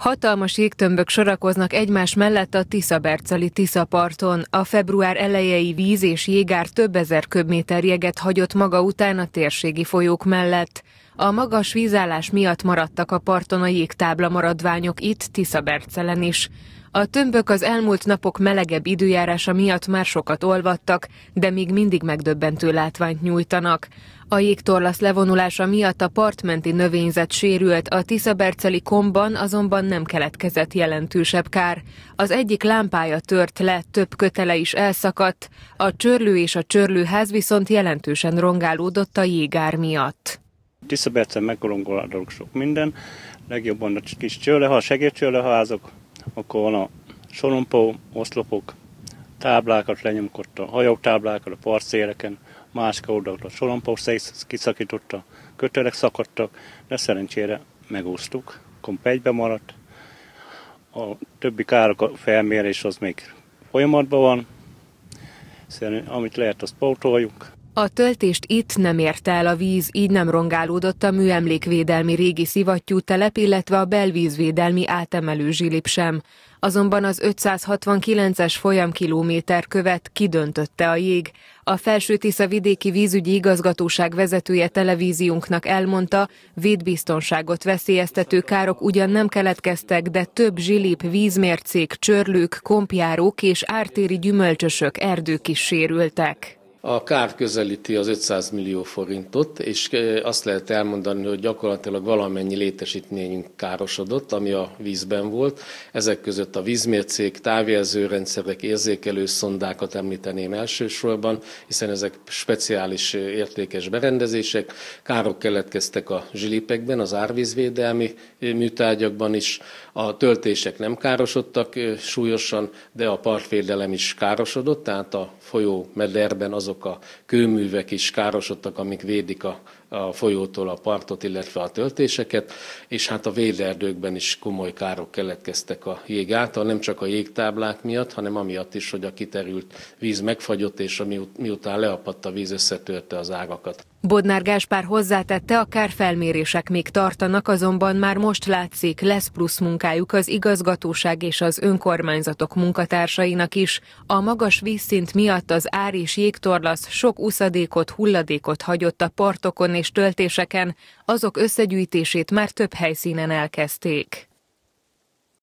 Hatalmas jégtömbök sorakoznak egymás mellett a Tisza parton. A február elejei víz és jégár több ezer köbméter jeget hagyott maga után a térségi folyók mellett. A magas vízállás miatt maradtak a parton a jégtábla maradványok itt Tiszabercelen is. A tömbök az elmúlt napok melegebb időjárása miatt már sokat olvadtak, de még mindig megdöbbentő látványt nyújtanak. A jégtorlasz levonulása miatt a partmenti növényzet sérült, a Tiszaberceli komban azonban nem keletkezett jelentősebb kár. Az egyik lámpája tört le, több kötele is elszakadt, a csörlő és a csörlőház viszont jelentősen rongálódott a jégár miatt. Tiszabercen megolongolódott sok minden, legjobban a kis csőle, a segédcsőleházok, akkor van a sorompó, oszlopok, táblákat lenyomkodta, a hajótáblákat a partszéleken, más oldalt a sorompó kiszakította, kötelek szakadtak, de szerencsére megúsztuk, kompegybe maradt. A többi károk a felmérés az még folyamatban van, szerintem amit lehet, azt pótoljuk. A töltést itt nem érte el a víz, így nem rongálódott a műemlékvédelmi régi szivattyú telep, illetve a belvízvédelmi átemelő zsilip sem. Azonban az 569-es folyamkilométer követ kidöntötte a jég. A Felső Tisza vidéki vízügyi igazgatóság vezetője televíziónknak elmondta, védbiztonságot veszélyeztető károk ugyan nem keletkeztek, de több zsilip, vízmércék, csörlők, kompjárók és ártéri gyümölcsösök, erdők is sérültek. A kár közelíti az 500 millió forintot, és azt lehet elmondani, hogy gyakorlatilag valamennyi létesítményünk károsodott, ami a vízben volt. Ezek között a vízmércék, távjelzőrendszerek, érzékelő szondákat említeném elsősorban, hiszen ezek speciális értékes berendezések. Károk keletkeztek a zsilipekben, az árvízvédelmi műtárgyakban is. A töltések nem károsodtak súlyosan, de a partvédelem is károsodott, tehát a folyó mederben az azok a kőművek is károsodtak, amik védik a, a folyótól a partot, illetve a töltéseket, és hát a véderdőkben is komoly károk keletkeztek a jég által, nem csak a jégtáblák miatt, hanem amiatt is, hogy a kiterült víz megfagyott, és a miután leapadt a víz, összetörte az ágakat. Bodnár Gáspár hozzátette, akár felmérések még tartanak, azonban már most látszik, lesz plusz munkájuk az igazgatóság és az önkormányzatok munkatársainak is. A magas vízszint miatt az ár és jégtorlasz sok uszadékot, hulladékot hagyott a partokon és töltéseken, azok összegyűjtését már több helyszínen elkezdték.